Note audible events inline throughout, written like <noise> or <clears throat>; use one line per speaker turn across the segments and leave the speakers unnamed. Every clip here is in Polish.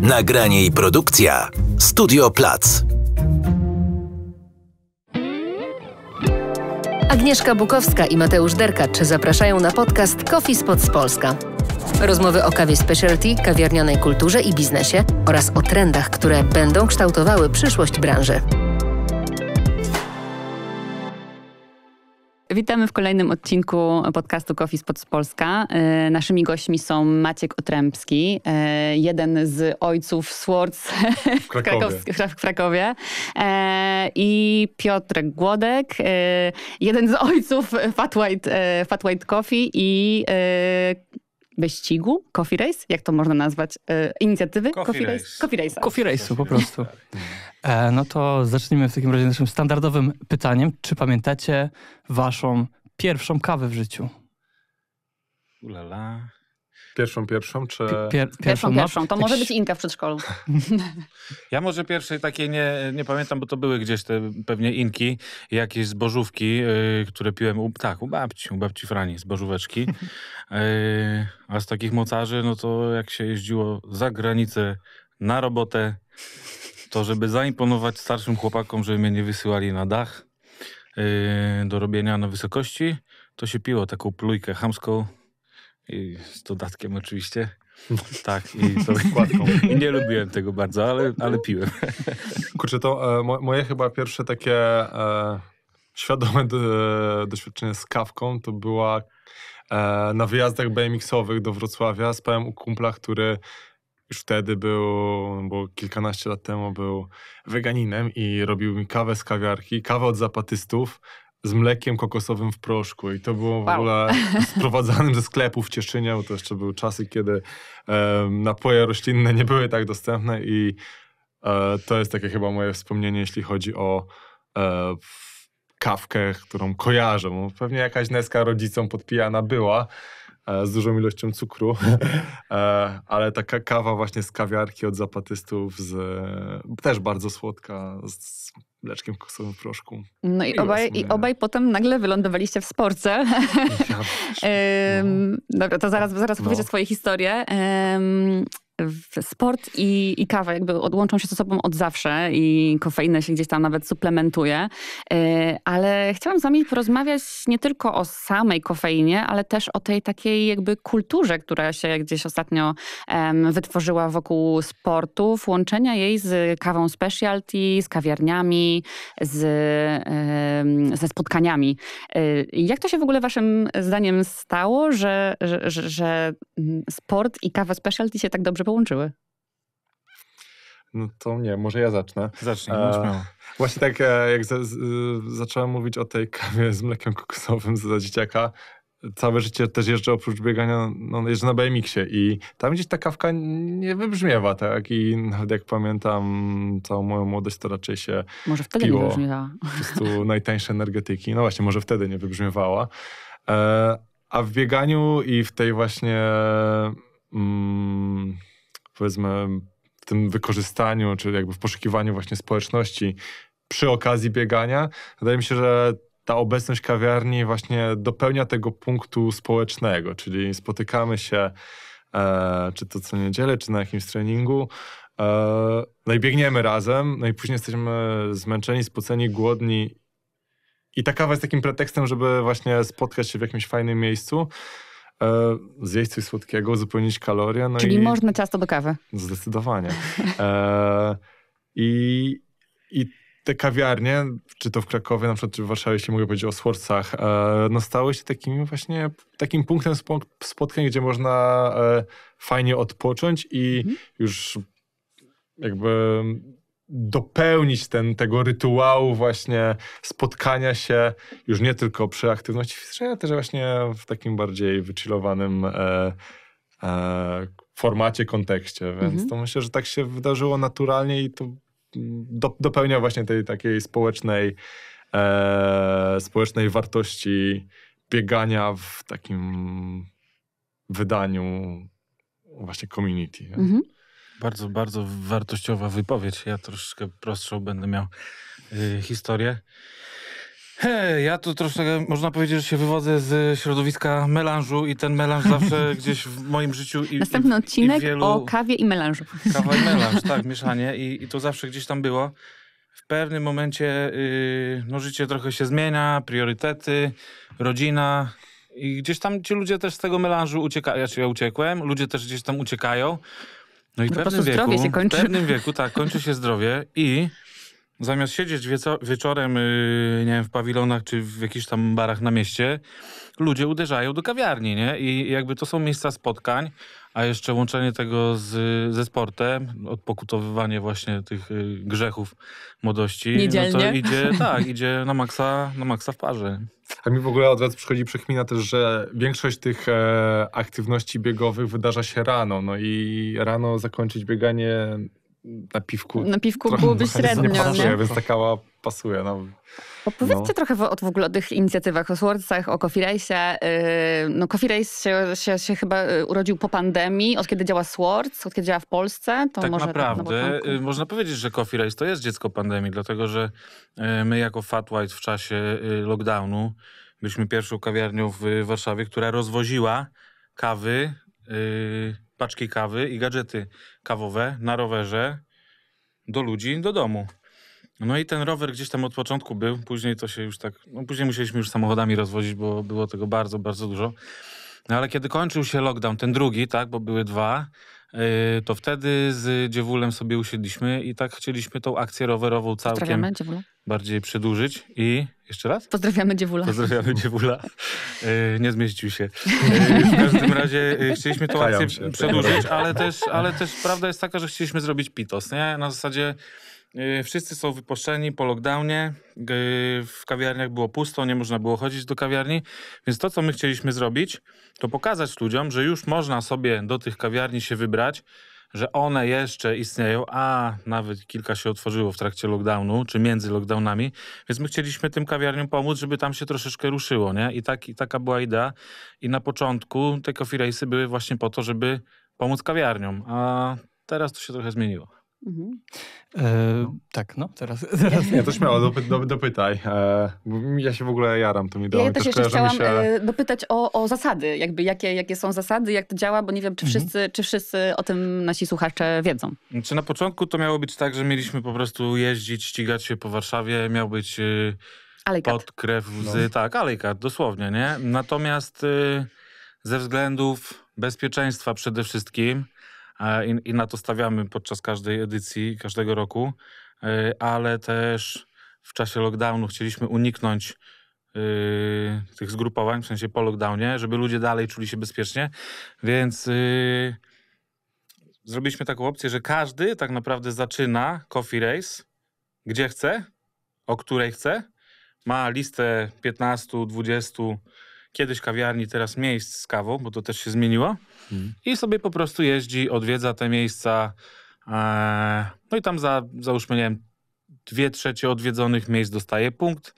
Nagranie i produkcja Studio Plac.
Agnieszka Bukowska i Mateusz Derkacz zapraszają na podcast Coffee Spots Polska. Rozmowy o kawie specialty, kawiarnianej kulturze i biznesie oraz o trendach, które będą kształtowały przyszłość branży. Witamy w kolejnym odcinku podcastu Coffee Spot z Polska. E, naszymi gośćmi są Maciek Otrębski, e, jeden z ojców Swords w Krakowie, <laughs> w Krakowie. E, i Piotr Głodek, jeden z ojców Fat White, Fat White Coffee i wyścigu, coffee race, jak to można nazwać, e, inicjatywy coffee, coffee race. race.
Coffee race. Coffee race'u po prostu. Tak. E, no to zacznijmy w takim razie naszym standardowym pytaniem. Czy pamiętacie waszą pierwszą kawę w życiu?
Ulala. Pierwszą, pierwszą, czy... Pier,
pierwszą,
pierwszą, pierwszą. To
może być Inka w przedszkolu. <laughs>
Ja może pierwszej takiej nie, nie pamiętam, bo to były gdzieś te pewnie Inki, jakieś zbożówki, yy, które piłem u, tak, u babci, u babci Frani, zbożóweczki. Yy, <laughs> a z takich mocarzy, no to jak się jeździło za granicę na robotę, to żeby zaimponować starszym chłopakom, żeby mnie nie wysyłali na dach yy, do robienia na wysokości, to się piło taką plujkę chamską i z dodatkiem oczywiście. <laughs> Tak, i to i <laughs> Nie lubiłem tego bardzo, ale, ale piłem. <laughs> Kurczę, to e, moje chyba pierwsze
takie e, świadome do, e, doświadczenie z kawką to była e, na wyjazdach BMX-owych do Wrocławia. Spałem u kumpla, który już wtedy był, bo kilkanaście lat temu był weganinem i robił mi kawę z kawiarki, kawę od zapatystów, z mlekiem kokosowym w proszku i to było w ogóle <laughs> sprowadzane sprowadzanym ze sklepów Cieszynia, bo to jeszcze były czasy, kiedy napoje roślinne nie były tak dostępne i e, to jest takie chyba moje wspomnienie, jeśli chodzi o e, kawkę, którą kojarzę. Pewnie jakaś neska rodzicom podpijana była, E, z dużą ilością cukru, <laughs> e, ale taka kawa właśnie z kawiarki od zapatystów, z, też bardzo słodka, z mleczkiem kokosowym w proszku.
No i, I obaj, i obaj potem nagle wylądowaliście w sporcie. Ja, <laughs> no. Dobra, to zaraz, zaraz no. powiecie swoje historie sport i, i kawa jakby odłączą się ze sobą od zawsze i kofeinę się gdzieś tam nawet suplementuje. E, ale chciałam z wami porozmawiać nie tylko o samej kofeinie, ale też o tej takiej jakby kulturze, która się gdzieś ostatnio wytworzyła wokół sportu, łączenia jej z kawą specialty, z kawiarniami, z, ze spotkaniami. E, jak to się w ogóle waszym zdaniem stało, że, że, że mm, sport i kawa specialty się tak dobrze połączyły?
No to nie, może ja zacznę. Zacznij, e, Właśnie tak e, jak z, z, zacząłem mówić o tej kawie z mlekiem kokosowym za dzieciaka, całe życie też jeżdżę oprócz biegania, no, jeżdżę na BMX-ie i tam gdzieś ta kawka nie wybrzmiewa, tak? I nawet jak pamiętam całą moją młodość, to raczej się
Może wtedy piło nie wybrzmiewała.
Po prostu najtańsze energetyki. No właśnie, może wtedy nie wybrzmiewała. E, a w bieganiu i w tej właśnie... Mm, powiedzmy w tym wykorzystaniu, czy jakby w poszukiwaniu właśnie społeczności przy okazji biegania. Wydaje mi się, że ta obecność kawiarni właśnie dopełnia tego punktu społecznego, czyli spotykamy się e, czy to co niedzielę, czy na jakimś treningu, e, no i biegniemy razem, no i później jesteśmy zmęczeni, spoceni, głodni i ta kawa jest takim pretekstem, żeby właśnie spotkać się w jakimś fajnym miejscu. E, zjeść coś słodkiego, uzupełnić kalorie. No Czyli i... można
ciasto do kawy.
Zdecydowanie. <laughs> E, i, I te kawiarnie, czy to w Krakowie, na przykład, czy w Warszawie, jeśli mogę powiedzieć o Sworcach, e, no stały się takim właśnie, takim punktem spotkań, gdzie można e, fajnie odpocząć i mhm. już jakby dopełnić ten, tego rytuału właśnie spotkania się już nie tylko przy aktywności fizycznej, ale też właśnie w takim bardziej wychillowanym e, e, formacie, kontekście. Więc mhm. to myślę, że tak się wydarzyło naturalnie i to mm, do, dopełnia właśnie tej takiej społecznej, e, społecznej wartości biegania w takim wydaniu właśnie community. Mhm.
Bardzo, bardzo wartościowa wypowiedź. Ja troszkę prostszą będę miał y, historię. He, ja tu troszkę, można powiedzieć, że się wywodzę z środowiska melanżu i ten melanż zawsze <laughs> gdzieś w moim życiu... I, Następny odcinek i wielu... o
kawie i melanżu.
Kawa i melanż, tak, <laughs> mieszanie i, i to zawsze gdzieś tam było. W pewnym momencie y, no, życie trochę się zmienia, priorytety, rodzina, i gdzieś tam ci ludzie też z tego melanżu uciekają. Ja, ja uciekłem, ludzie też gdzieś tam uciekają. No i w pewnym, wieku, się kończy. w pewnym wieku, tak, kończy się zdrowie i Zamiast siedzieć wieco- wieczorem, yy, nie wiem, w pawilonach czy w jakichś tam barach na mieście, ludzie uderzają do kawiarni, nie? I jakby to są miejsca spotkań, a jeszcze łączenie tego z, ze sportem, odpokutowywanie właśnie tych y, grzechów młodości, Niedzielnie. no to idzie, <laughs> tak, idzie na maksa, na maksa w parze. A mi w ogóle od razu przychodzi przechmina też, że
większość tych e, aktywności biegowych wydarza się rano, no i rano zakończyć bieganie na piwku. Na piwku byłoby średnio. Nie pasuje, nie? więc taka pasuje. No. Opowiedzcie no.
trochę w, w ogóle o tych inicjatywach, o Swordsach, o Coffee Race'ie. Y, no Coffee Race się, się, się, chyba y, urodził po pandemii. Od kiedy działa Swords, od kiedy działa w Polsce? To tak może naprawdę tak
na y, można powiedzieć, że Coffee Race to jest dziecko pandemii, dlatego że my jako Fat White w czasie lockdownu byliśmy pierwszą kawiarnią w Warszawie, która rozwoziła kawy paczki kawy i gadżety kawowe na rowerze do ludzi, do domu. No i ten rower gdzieś tam od początku był, później to się już tak, no później musieliśmy już samochodami rozwozić, bo było tego bardzo, bardzo dużo. No ale kiedy kończył się lockdown, ten drugi, tak, bo były dwa, yy, to wtedy z Dziewulem sobie usiedliśmy i tak chcieliśmy tą akcję rowerową całkiem bardziej przedłużyć i jeszcze raz?
Pozdrawiamy Dziewula. Pozdrawiamy
Dziewula. E, nie zmieścił się. E, w <laughs> każdym razie e, chcieliśmy tą akcję tak. przedłużyć, ale też, ale też prawda jest taka, że chcieliśmy zrobić pitos, nie? Na zasadzie Wszyscy są wypuszczeni po lockdownie. W kawiarniach było pusto, nie można było chodzić do kawiarni. Więc to, co my chcieliśmy zrobić, to pokazać ludziom, że już można sobie do tych kawiarni się wybrać że one jeszcze istnieją, a nawet kilka się otworzyło w trakcie lockdownu, czy między lockdownami, więc my chcieliśmy tym kawiarniom pomóc, żeby tam się troszeczkę ruszyło, nie? I, tak, i taka była idea. I na początku te coffee były właśnie po to, żeby pomóc kawiarniom, a teraz to się trochę zmieniło.
Mhm.
E, no. tak, no, teraz. <laughs> teraz. Nie, to śmiało, dopy, do,
dopytaj. E, ja się w ogóle jaram to mi do. Ja też jeszcze chciałam się... E,
dopytać o, o zasady, jakby jakie, jakie są zasady, jak to działa, bo nie wiem, czy mhm. wszyscy, mhm. czy wszyscy o tym nasi słuchacze wiedzą. Czy
znaczy, na początku to miało być tak, że mieliśmy po prostu jeździć, ścigać się po Warszawie, miał być y, pod krew z... No. Tak, alejkat, dosłownie, nie? Natomiast y, ze względów bezpieczeństwa przede wszystkim i, i na to stawiamy podczas każdej edycji, każdego roku, e, ale też w czasie lockdownu chcieliśmy uniknąć e, tych zgrupowań, w sensie po lockdownie, żeby ludzie dalej czuli się bezpiecznie. Więc e, zrobiliśmy taką opcję, że każdy tak naprawdę zaczyna coffee race, gdzie chce, o której chce. Ma listę 15, 20 kiedyś kawiarni, teraz miejsc z kawą, bo to też się zmieniło. Mhm. I sobie po prostu jeździ, odwiedza te miejsca. E, no i tam za, załóżmy, nie wiem, dwie trzecie odwiedzonych miejsc dostaje punkt,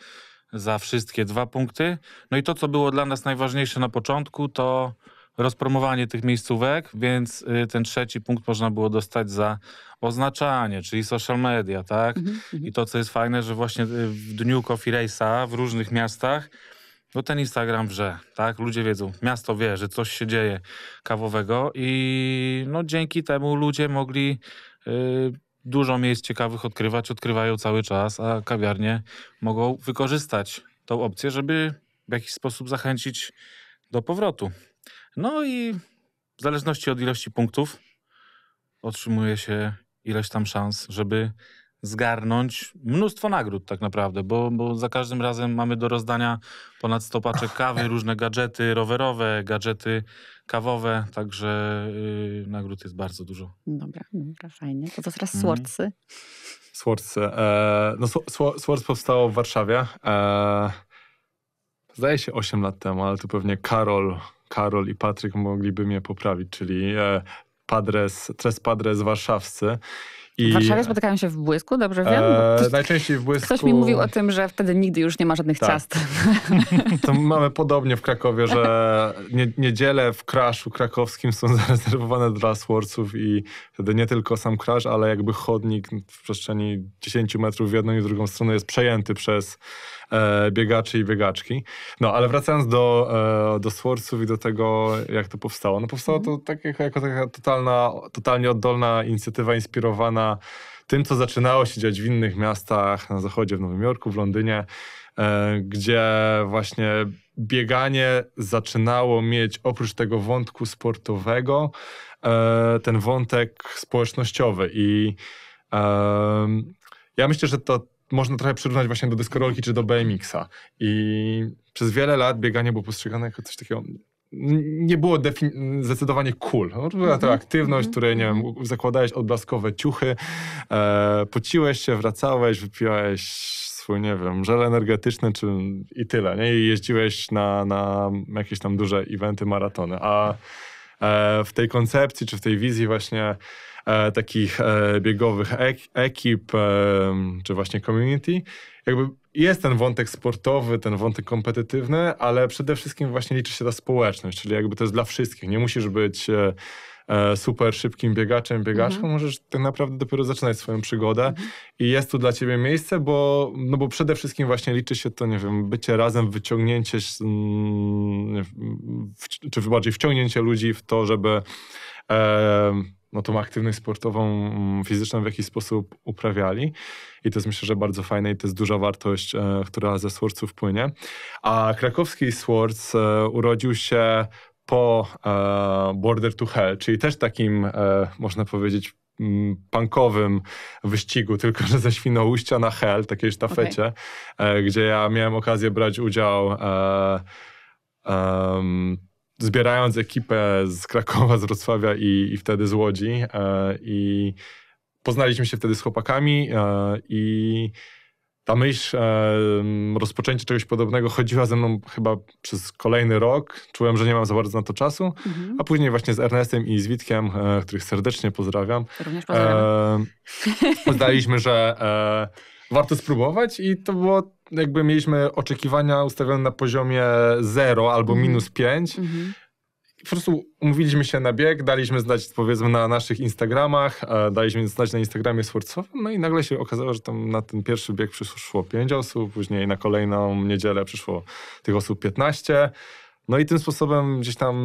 za wszystkie dwa punkty. No i to, co było dla nas najważniejsze na początku, to rozpromowanie tych miejscówek, więc y, ten trzeci punkt można było dostać za oznaczanie, czyli social media, tak? Mhm, mhm. I to, co jest fajne, że właśnie y, w dniu Coffee Race'a w różnych miastach bo ten Instagram wrze, tak? Ludzie wiedzą, miasto wie, że coś się dzieje kawowego i no dzięki temu ludzie mogli y, dużo miejsc ciekawych odkrywać, odkrywają cały czas, a kawiarnie mogą wykorzystać tą opcję, żeby w jakiś sposób zachęcić do powrotu. No i w zależności od ilości punktów otrzymuje się ileś tam szans, żeby zgarnąć mnóstwo nagród tak naprawdę, bo, bo za każdym razem mamy do rozdania ponad 100 paczek kawy, <laughs> różne gadżety rowerowe, gadżety kawowe, także yy, nagród jest bardzo dużo.
Dobra, no, dobra fajnie. To, to teraz Swordsy. Mm. Swordsy.
E, no, Swords powstało w Warszawie. E, zdaje się 8 lat temu, ale tu pewnie Karol, Karol i Patryk mogliby mnie poprawić, czyli e, padres, tres padres warszawscy. I... W Warszawie
spotykają się w błysku, dobrze wiem? Eee,
najczęściej w błysku. Ktoś mi mówił o tym,
że wtedy nigdy już nie ma żadnych tak. ciast. <laughs>
To mamy podobnie w Krakowie, że nie, niedziele w kraszu krakowskim są <laughs> zarezerwowane dla sworców i wtedy nie tylko sam krasz, ale jakby chodnik w przestrzeni 10 metrów w jedną i w drugą stronę jest przejęty przez e, biegaczy i biegaczki. No, ale wracając do, e, do Sworców i do tego, jak to powstało. No powstało to mhm. tak, jako, jako taka totalna, totalnie oddolna inicjatywa inspirowana tym, co zaczynało się dziać w innych miastach na zachodzie, w Nowym Jorku, w Londynie, e, gdzie właśnie bieganie zaczynało mieć oprócz tego wątku sportowego e, ten wątek społecznościowy. I e, ja myślę, że to można trochę przyrównać właśnie do deskorolki czy do BMX-a. I przez wiele lat bieganie było postrzegane jako coś takiego nie było zdecydowanie cool. No, była mhm. to aktywność, mhm. której, nie wiem, zakładałeś odblaskowe ciuchy, e, pociłeś się, wracałeś, wypiłeś swój, nie wiem, żel energetyczny czy, i tyle, nie? I jeździłeś na, na jakieś tam duże eventy, maratony. A e, w tej koncepcji czy w tej wizji właśnie E, takich e, biegowych ek, ekip, e, czy właśnie community, jakby jest ten wątek sportowy, ten wątek kompetytywny, ale przede wszystkim właśnie liczy się ta społeczność, czyli jakby to jest dla wszystkich. Nie musisz być super szybkim biegaczem, biegaczką, mhm. możesz tak naprawdę dopiero zaczynać swoją przygodę mhm. i jest tu dla ciebie miejsce, bo, no bo przede wszystkim właśnie liczy się to, nie wiem, bycie razem, wyciągnięcie, mm, czy bardziej wciągnięcie ludzi w to, żeby no, tą aktywność sportową, mm, fizyczną w jakiś sposób uprawiali. I to jest myślę, że bardzo fajne i to jest duża wartość, e, która ze Sworców płynie. A krakowski swords e, urodził się po e, Border to Hell, czyli też takim, e, można powiedzieć, mm, punkowym wyścigu, tylko że ze Świnoujścia na Hell, takiej sztafecie, okay. E, gdzie ja miałem okazję brać udział um, zbierając ekipę z Krakowa, z Wrocławia i, i wtedy z Łodzi. E, I poznaliśmy się wtedy z chłopakami e, i ta myśl e, rozpoczęcia czegoś podobnego chodziła ze mną chyba przez kolejny rok. Czułem, że nie mam za bardzo na to czasu, mhm. a później właśnie z Ernestem i z Witkiem, których serdecznie pozdrawiam. Również pozdrawiam. uznaliśmy, że warto spróbować i to było jakby mieliśmy oczekiwania ustawione na poziomie 0 albo mm minus 5. Mm -hmm. Po prostu umówiliśmy się na bieg, daliśmy znać powiedzmy na naszych Instagramach, e, daliśmy znać na Instagramie sportowym, no i nagle się okazało, że tam na ten pierwszy bieg przyszło 5 osób, później na kolejną niedzielę przyszło tych osób 15 no i tym sposobem gdzieś tam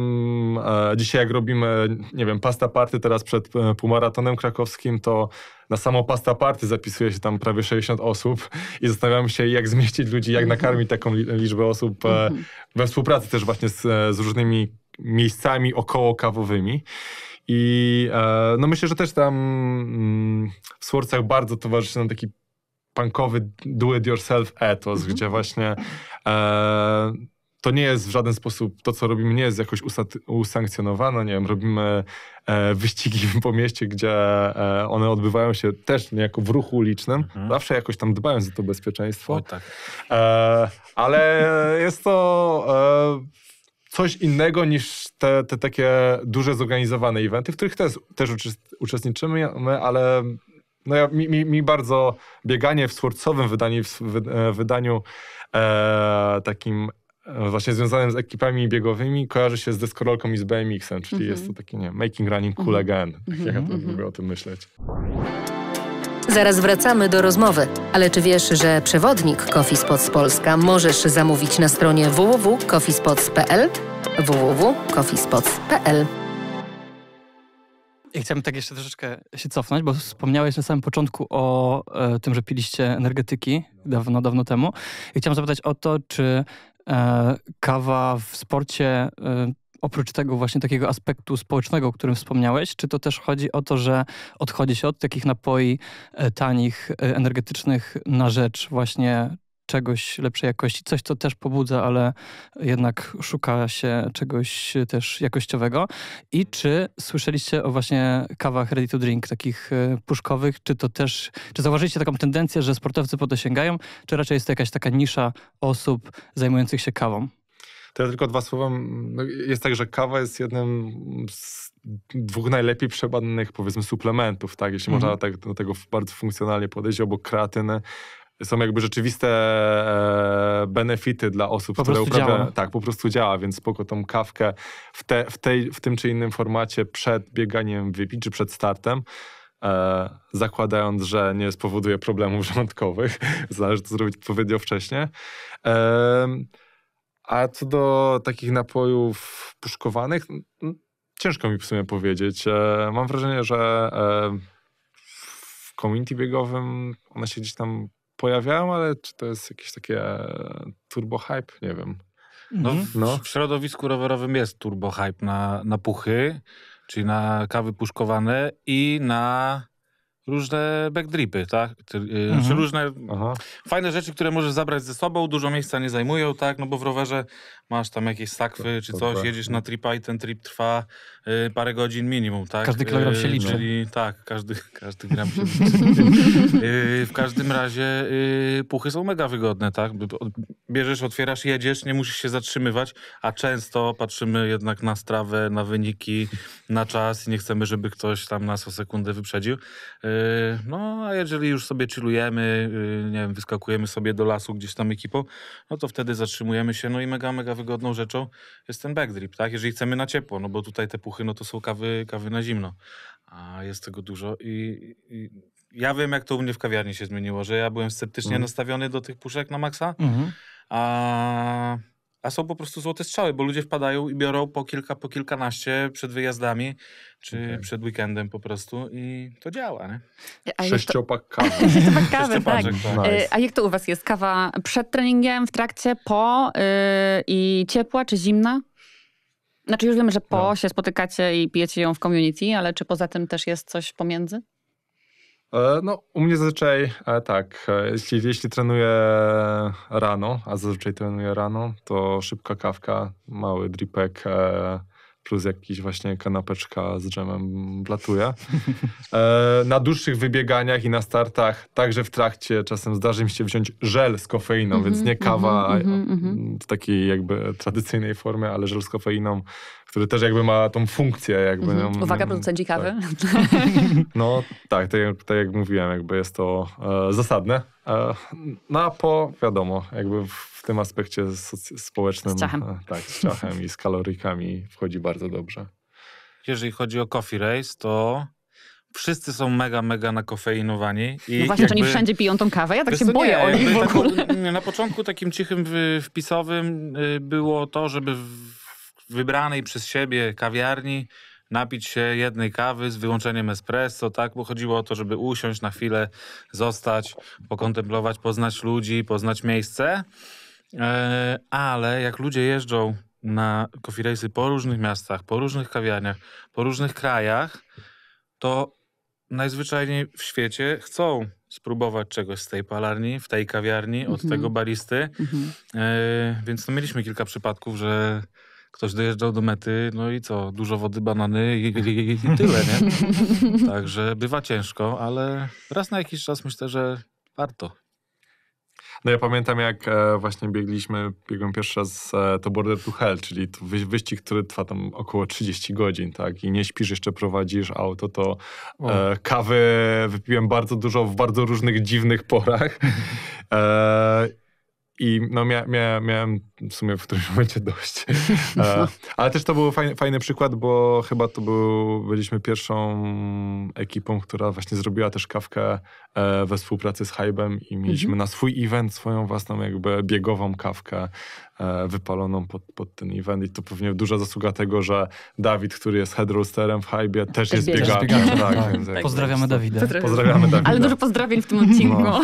e, dzisiaj jak robimy, nie wiem, pasta party teraz przed e, półmaratonem krakowskim, to na samo pasta party zapisuje się tam prawie 60 osób i zastanawiamy się, jak zmieścić ludzi, jak mhm. nakarmić taką liczbę osób e, mhm. we współpracy też właśnie z, e, z różnymi miejscami około kawowymi. I e, no myślę, że też tam mm, w Sworcach bardzo towarzyszy nam taki punkowy do it yourself ethos, mm -hmm. gdzie właśnie e, to nie jest w żaden sposób, to co robimy nie jest jakoś usankcjonowane, nie wiem, robimy e, wyścigi po mieście, gdzie e, one odbywają się też niejako w ruchu ulicznym, mhm. zawsze jakoś tam dbając o to bezpieczeństwo, tak. e, ale jest to e, coś innego niż te, te takie duże zorganizowane eventy, w których też, też uczestniczymy, ale no ja, mi, mi, mi bardzo bieganie w sportowym wydaniu, w wydaniu e, takim E, właśnie związanym z ekipami biegowymi kojarzy się z deskorolką i z BMX-em, czyli mm -hmm. jest to takie nie making running cool mhm. again, tak mm -hmm. jak ja to lubię o tym myśleć.
Zaraz wracamy do rozmowy, ale czy wiesz, że przewodnik Coffee Spots Polska możesz zamówić na stronie www.coffeespots.pl
www.coffeespots.pl ja chciałbym tak jeszcze troszeczkę się cofnąć, bo wspomniałeś na samym początku o e, tym, że piliście energetyki dawno, dawno temu. I chciałem zapytać o to, czy E, kawa w sporcie, e, oprócz tego właśnie takiego aspektu społecznego, o którym wspomniałeś, czy to też chodzi o to, że odchodzi się od takich napoi e, tanich, energetycznych na rzecz właśnie czegoś lepszej jakości, coś, co też pobudza, ale jednak szuka się czegoś też jakościowego. I czy słyszeliście o właśnie kawach ready to drink, takich e, puszkowych, czy to też, czy zauważyliście taką tendencję, że sportowcy po to sięgają, czy raczej jest to jakaś taka nisza osób zajmujących się kawą?
To ja tylko dwa słowa. No, jest tak, że kawa jest jednym z dwóch najlepiej przebadanych, powiedzmy, suplementów, tak? Jeśli mm -hmm. można tak, do tego bardzo funkcjonalnie podejść, obok kreatyny, są jakby rzeczywiste e, benefity dla osób, po które uprawiają. Tak, po prostu działa, więc spoko tą kawkę w, te, w, tej, w tym czy innym formacie przed bieganiem wypić czy przed startem. E, zakładając, że nie spowoduje problemów <laughs> żołądkowych, zależy to zrobić odpowiednio wcześnie. E, a co do takich napojów puszkowanych, ciężko mi w sumie powiedzieć. E, mam wrażenie, że e, w community biegowym one się gdzieś tam pojawiają, ale czy to jest jakieś
takie e, turbo hype? Nie wiem.
No, mhm. w, no.
w środowisku rowerowym jest turbo hype na, na puchy, czyli na kawy puszkowane i na różne backdripy, tak? Y, mhm. Czy znaczy różne Aha. fajne rzeczy, które możesz zabrać ze sobą, dużo miejsca nie zajmują, tak? No bo w rowerze masz tam jakieś sakwy czy coś, tak, jedziesz no. na tripa i ten trip trwa y, parę godzin minimum, tak? Każdy kilogram y, się liczy. Czyli tak, każdy, <laughs> każdy gram się liczy. <laughs> y, w każdym razie y, puchy są mega wygodne, tak? Bierzesz, otwierasz, jedziesz, nie musisz się zatrzymywać, a często patrzymy jednak na strawę, na wyniki, na czas i nie chcemy, żeby ktoś tam nas o sekundę wyprzedził. Y, Yy, no, a jeżeli już sobie chillujemy, yy, nie wiem, wyskakujemy sobie do lasu gdzieś tam ekipą, no to wtedy zatrzymujemy się. No i mega, mega wygodną rzeczą jest ten backdrip, tak? Jeżeli chcemy na ciepło, no bo tutaj te puchy, no to są kawy, kawy na zimno, a jest tego dużo i, i ja wiem, jak to u mnie w kawiarni się zmieniło, że ja byłem sceptycznie mhm. nastawiony do tych puszek na maksa, mhm. a a są po prostu złote strzały, bo ludzie wpadają i biorą po kilka, po kilkanaście przed wyjazdami, czy okay. przed weekendem po prostu i to działa, nie?
A <laughs> Sześciopak kawy. Sześciopak kawy, tak. tak. Nice. Y, a jak to u was jest? Kawa przed treningiem, w trakcie, po yy, i ciepła czy zimna? Znaczy już wiemy, że po no. się spotykacie i pijecie ją w community, ale czy poza tym też jest coś pomiędzy?
E, no, u mnie zazwyczaj e, tak, e, jeśli, jeśli trenuję rano, a zazwyczaj trenuję rano, to szybka kawka, mały dripek, plus jakiś właśnie kanapeczka z dżemem blatuje. Na dłuższych wybieganiach i na startach, także w trakcie czasem zdarzy mi się wziąć żel z kofeiną, mm -hmm, więc mhm, nie kawa mm -hmm, w takiej jakby tradycyjnej formie, ale żel z kofeiną który też jakby ma tą funkcję jakby. No, Uwaga, producenci tak. kawy. <laughs> No tak, tak, tak, jak mówiłem, jakby jest to e, zasadne. E, no a po, wiadomo, jakby w, w tym aspekcie soc- społecznym. Z E, tak, z ciachem i z kalorykami wchodzi bardzo dobrze.
Jeżeli chodzi o Coffee Race, to wszyscy są mega, mega nakofeinowani. I no właśnie, jakby, czy oni wszędzie
piją tą kawę? Ja tak się nie, boję o nich w ogóle. Tak,
na początku takim cichym wpisowym y, było to, żeby wybranej przez siebie kawiarni napić się jednej kawy z wyłączeniem espresso, tak? Bo chodziło o to, żeby usiąść na chwilę, zostać, pokontemplować, poznać ludzi, poznać miejsce. E, ale jak ludzie jeżdżą na coffee race'y po różnych miastach, po różnych kawiarniach, po różnych krajach, to najzwyczajniej w świecie chcą spróbować czegoś z tej palarni, w tej kawiarni, od mm -hmm. tego baristy. Mm -hmm. E, więc no mieliśmy kilka przypadków, że ktoś dojeżdżał do mety, no i co, dużo wody, banany i, i, i tyle, nie? <laughs> Także bywa ciężko, ale raz na jakiś czas myślę, że warto. No ja pamiętam,
jak e, właśnie biegliśmy, biegłem pierwszy raz e, to Border to Hell, czyli wyścig, który trwa tam około 30 godzin, tak? I nie śpisz, jeszcze prowadzisz auto, to e, kawy wypiłem bardzo dużo w bardzo różnych dziwnych porach. <laughs> I no mia, mia, miałem w sumie w którymś <laughs> momencie dość. E, <laughs> no. ale też to był fajny, fajny przykład, bo chyba to był, byliśmy pierwszą ekipą, która właśnie zrobiła też kawkę e, we współpracy z Hybem i mieliśmy mhm. na swój event swoją własną jakby biegową kawkę E, wypaloną pod, pod ten event i to pewnie duża zasługa tego, że Dawid, który jest headrosterem w hajbie, też, też jest biegaczem. Tak, tak, tak. pozdrawiamy Dawida.
Pozdrawiamy. pozdrawiamy Dawida. Ale dużo pozdrowień w tym odcinku. No.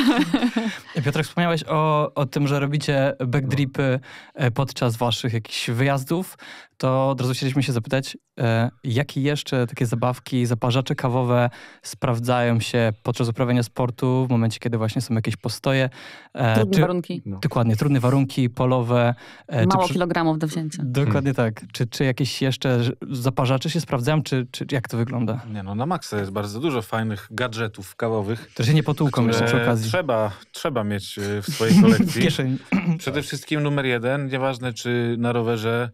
wspomniałeś o, o tym, że robicie backdripy e, podczas waszych jakichś wyjazdów to od razu chcieliśmy się zapytać, e, jakie jeszcze takie zabawki, zaparzacze kawowe sprawdzają się podczas uprawiania sportu, w momencie, kiedy właśnie są jakieś postoje? E, trudne czy, warunki. No. Dokładnie, trudne warunki polowe. E, Mało kilogramów
do wzięcia. Dokładnie
hmm. tak. Czy, czy jakieś jeszcze zaparzacze się sprawdzają, czy, czy jak to wygląda? Nie no, na
maksa jest bardzo dużo fajnych gadżetów kawowych. To się nie potłuką jeszcze przy okazji. Trzeba, trzeba mieć w swojej kolekcji. <laughs> Przede wszystkim numer jeden, nieważne czy na rowerze,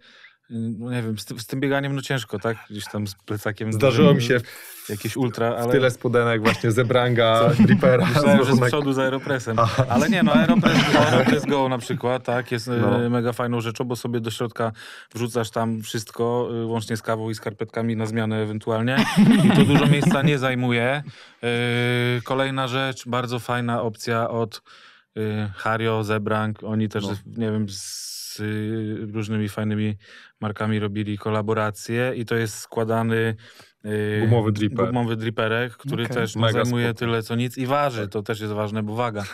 no nie wiem, z, ty, z, tym bieganiem no ciężko, tak? Gdzieś tam z plecakiem. Zdarzyło mi się w, jakieś ultra, ale... Tyle spodenek właśnie zebranga, Reapera. Myślałem, że z przodu z Aeropressem. Ale nie, no Aeropress, <laughs> Aeropress Go na przykład, tak? Jest e, no. mega fajną rzeczą, bo sobie do środka wrzucasz tam wszystko, e, łącznie z kawą i skarpetkami na zmianę ewentualnie. I to dużo miejsca nie zajmuje. E, kolejna rzecz, bardzo fajna opcja od Hario, Zebrang, oni też, no. nie wiem, z Y, różnymi fajnymi markami robili kolaboracje i to jest składany y, gumowy dripper, Gumowy driperek, który okay. też no, zajmuje spoko. tyle co nic i waży, to też jest ważne, bo waga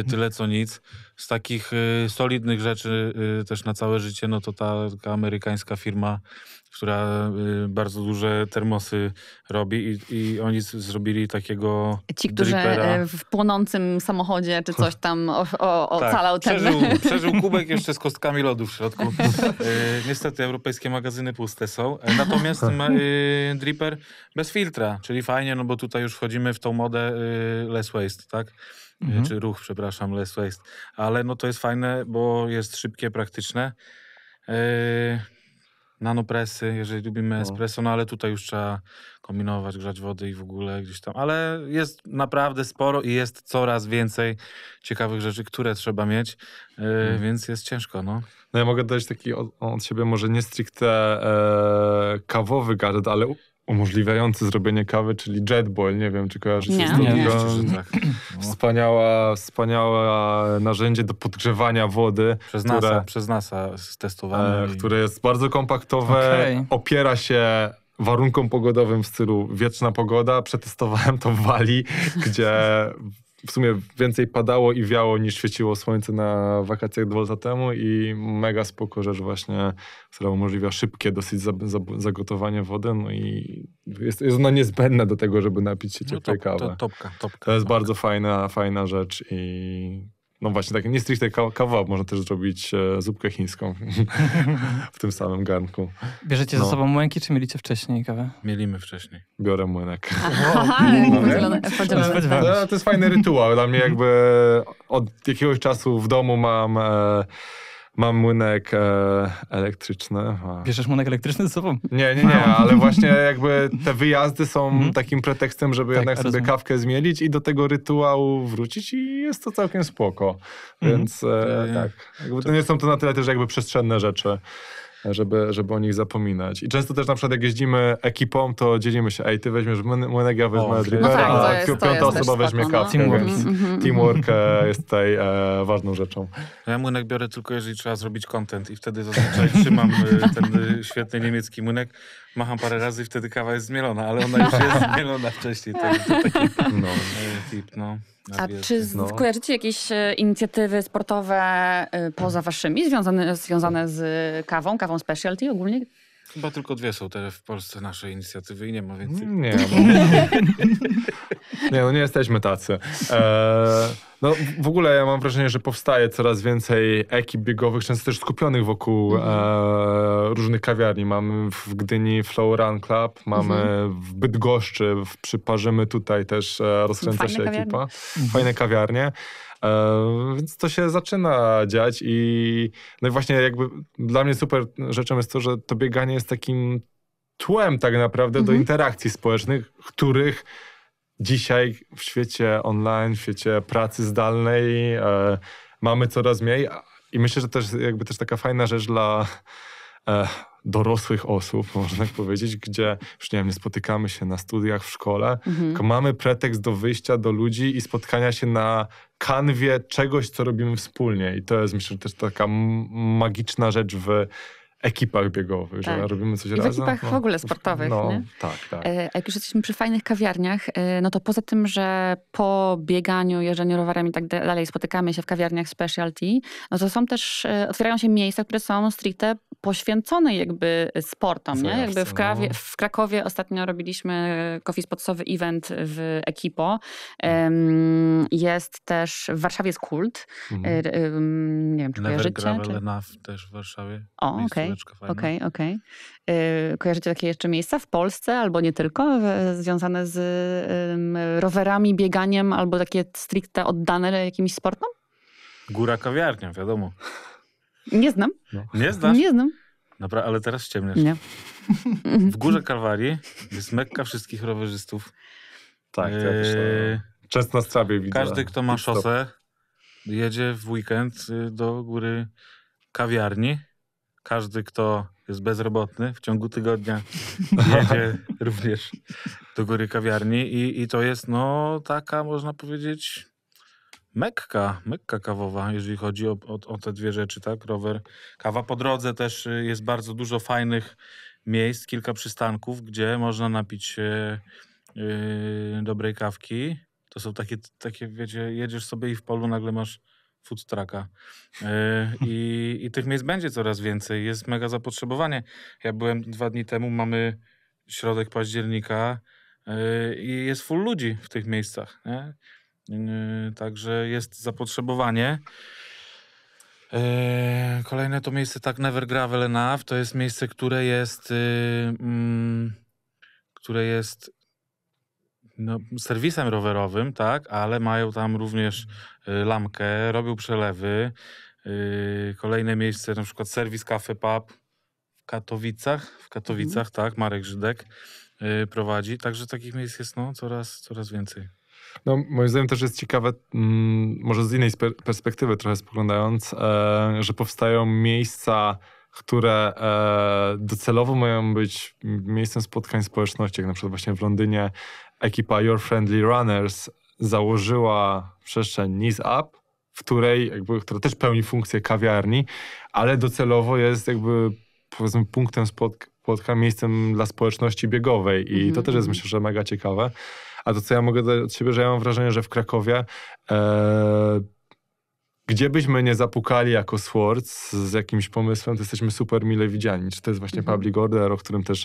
y, tyle co nic. Z takich solidnych rzeczy też na całe życie, no to ta amerykańska firma która y, bardzo duże termosy robi i, i oni zrobili takiego Ci, którzy e,
w płonącym samochodzie czy coś tam o, o, tak. ocalał tak, przeżył, ten... <laughs>
Przeżył, kubek jeszcze z kostkami lodu w środku. <laughs> Y, niestety europejskie magazyny puste są. E, natomiast ma, tak. y, dripper bez filtra, czyli fajnie, no bo tutaj już wchodzimy w tą modę less waste, tak? Mhm. Czy ruch, przepraszam, less waste. Ale no to jest fajne, bo jest szybkie, praktyczne nanopresy, jeżeli lubimy no. espresso, no ale tutaj już trzeba kombinować, grzać wody i w ogóle gdzieś tam. Ale jest naprawdę sporo i jest coraz więcej ciekawych rzeczy, które trzeba mieć, yy, mm. więc jest ciężko, no. No ja mogę dać taki od, od siebie może nie stricte
e, kawowy gadżet, ale umożliwiający zrobienie kawy, czyli Jetboil. Nie wiem, czy kojarzycie nie. z tego. Nie. Tak. <clears throat> Wspaniała, wspaniałe narzędzie do podgrzewania wody. Przez które, NASA,
przez NASA testowane.
Które i... jest bardzo kompaktowe, okay. opiera się warunkom pogodowym w stylu wieczna pogoda. Przetestowałem to w Walii, gdzie w sumie więcej padało i wiało niż świeciło słońce na wakacjach dwa lata temu i mega spoko rzecz właśnie, która umożliwia szybkie dosyć zagotowanie wody no i jest, jest ona niezbędna do tego, żeby napić się no ciepłej no, top, kawy. To, topka, topka, to jest topka. bardzo fajna, fajna rzecz i no właśnie, tak nie stricte kebab, można też zrobić e, zupkę chińską <laughs> w tym samym garnku. Bierzecie no. ze sobą
młynki, czy mieliście wcześniej kawę? Mielimy wcześniej.
Biorę młynek. To jest fajny rytuał. Dla mnie jakby od jakiegoś czasu w domu mam... E, Mam młynek e, elektryczny. Bierzesz młynek elektryczny ze sobą? Nie, nie, nie, <laughs> ale właśnie jakby te wyjazdy są mm takim pretekstem, żeby tak, jednak sobie kawkę zmielić i do tego rytuału wrócić i jest to całkiem spoko. Mm Więc e, tak, jakby to nie są to na tyle też jakby przestrzenne rzeczy żeby, żeby o nich zapominać. I często też na przykład jak jeździmy ekipą, to dzielimy się, ej, ty weźmiesz Młynek, ja wezmę Drivera, no tak, jest, piąta osoba weźmie spoko, no. kawkę, no. więc mhm. teamwork e, jest tutaj e, ważną rzeczą.
Ja Młynek biorę tylko, jeżeli trzeba zrobić content i wtedy zazwyczaj trzymam e, ten e, świetny niemiecki Młynek, macham parę razy i wtedy kawa jest zmielona, ale ona już jest <laughs> zmielona wcześniej. To taki no. tip, no.
A czy z, no. kojarzycie jakieś e, inicjatywy sportowe e, poza waszymi, związane, związane z kawą, kawą specialty ogólnie?
Chyba tylko dwie są te w Polsce nasze inicjatywy i nie ma więcej. Nie, no, <laughs>
nie, no nie jesteśmy tacy. E, no w ogóle ja mam wrażenie, że powstaje coraz więcej ekip biegowych, często też skupionych wokół mhm. e, różnych kawiarni. Mamy w Gdyni Flow Run Club, mamy mhm. w Bydgoszczy, w, przyparzymy tutaj też e, rozkręca Fajne się kawiarnie. ekipa. Fajne kawiarnie. E, więc to się zaczyna dziać i no i właśnie jakby dla mnie super rzeczą jest to, że to bieganie jest takim tłem tak naprawdę mhm. do interakcji społecznych, których dzisiaj w świecie online, w świecie pracy zdalnej e, mamy coraz mniej. I myślę, że też jakby też taka fajna rzecz dla e, dorosłych osób, <laughs> można powiedzieć, gdzie już nie wiem, nie spotykamy się na studiach, w szkole, mhm. tylko mamy pretekst do wyjścia do ludzi i spotkania się na kanwie czegoś, co robimy wspólnie. I to jest myślę też taka magiczna rzecz w ekipach biegowych, tak. że robimy coś I w razem. W ekipach no, w ogóle
sportowych, no, nie? Tak, tak. A e, jak już jesteśmy przy fajnych kawiarniach, e, no to poza tym, że po bieganiu, jeżdżeniu rowerem i tak dalej spotykamy się w kawiarniach specialty, no to są też, e, otwierają się miejsca, które są stricte poświęcone jakby sportom, nie? Jakby w, Krawie, w Krakowie ostatnio robiliśmy Coffee Spotsowy event w Ekipo. Jest też, w Warszawie jest kult. Mhm. Nie wiem, czy Never kojarzycie? Never Gravel
czy... też w Warszawie. O, okej. Okej,
okej, y, Kojarzycie takie jeszcze miejsca w Polsce albo nie tylko, związane z rowerami, bieganiem albo takie stricte oddane jakimś sportom?
Góra kawiarnia, wiadomo. Nie znam. No. Nie znasz? Nie znam. Dobra, ale teraz ciemniesz. Nie. W Górze Kalwarii jest mekka wszystkich rowerzystów. Tak, ja też to... No. Eee, Często na strawie widzę. Każdy, kto ma szosę, jedzie w weekend y, do góry kawiarni każdy, kto jest bezrobotny, w ciągu tygodnia <laughs> jedzie również do góry kawiarni i, i to jest no taka, można powiedzieć, Mekka, Mekka kawowa, jeżeli chodzi o, o, o, te dwie rzeczy, tak? Rower, kawa. Po drodze też y, jest bardzo dużo fajnych miejsc, kilka przystanków, gdzie można napić się yy, dobrej kawki. To są takie, takie, wiecie, jedziesz sobie i w polu nagle masz food trucka. E, I, I tych miejsc będzie coraz więcej. Jest mega zapotrzebowanie. Ja byłem dwa dni temu, mamy środek października e, i jest full ludzi w tych miejscach. Nie? E, także jest zapotrzebowanie. Kolejne to miejsce tak Never Gravel Enough. To jest miejsce, które jest y, mm, które jest no, serwisem rowerowym, tak, ale mają tam również y, lamkę, robią przelewy. Y, kolejne miejsce, na przykład serwis Cafe Pub w Katowicach, w Katowicach, mhm. tak, Marek Żydek y, prowadzi, także takich miejsc jest no, coraz, coraz więcej.
No, moim zdaniem też jest ciekawe, mm, może z innej perspektywy trochę spoglądając, e, że powstają miejsca które e, docelowo mają być miejscem spotkań społeczności, jak na przykład właśnie w Londynie ekipa Your Friendly Runners założyła przestrzeń Knees Up, w której, jakby, która też pełni funkcję kawiarni, ale docelowo jest jakby powiedzmy punktem spotkania miejscem dla społeczności biegowej i mm -hmm. to mhm, też jest mhm. myślę, że mega ciekawe. A to co ja mogę dać od siebie, że ja mam wrażenie, że w Krakowie e, gdzie byśmy nie zapukali jako Swords z jakimś pomysłem, to jesteśmy super mile widziani. Czy to jest właśnie mhm. public order, o którym też e,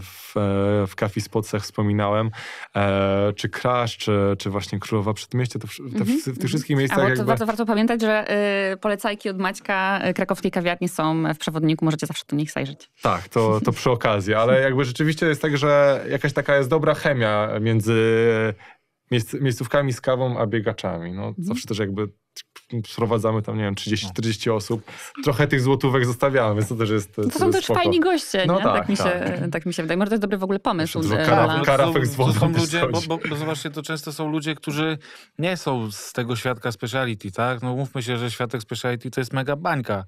w, e, w Kafi wspominałem, e, czy Crash, czy, czy właśnie Królowa Przedmieście, to w, w, mhm. w tych wszystkich miejscach A, jakby... warto,
warto pamiętać, że y, polecajki od Maćka e, krakowskiej kawiarni są w przewodniku, możecie zawsze do nich zajrzeć.
Tak, to, to przy okazji, ale jakby rzeczywiście jest tak, że jakaś taka jest dobra chemia między e, miejscówkami z kawą, a biegaczami. No, mhm. Zawsze też jakby prowadzamy tam, nie wiem, 30-40 tak. osób. Trochę tych złotówek zostawiamy, więc to też jest To, to są też spoko. fajni goście, no nie? Tak, tak, mi tak. Się,
tak mi się wydaje. Może to jest dobry w ogóle pomysł.
Karaf, karafek z wodą to są ludzie, bo, bo, bo, zobaczcie, to często są ludzie, którzy nie są z tego świadka speciality, tak? No mówmy się, że światek speciality to jest mega bańka.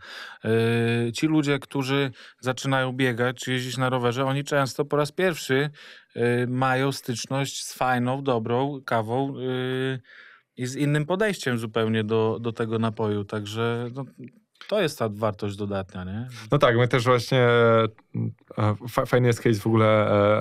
Yy, ci ludzie, którzy zaczynają biegać, czy jeździć na rowerze, oni często po raz pierwszy yy, mają styczność z fajną, dobrą kawą yy, i z innym podejściem zupełnie do, do tego napoju. Także no, to jest ta wartość dodatnia, nie?
No tak, my też właśnie e, fajny jest case w ogóle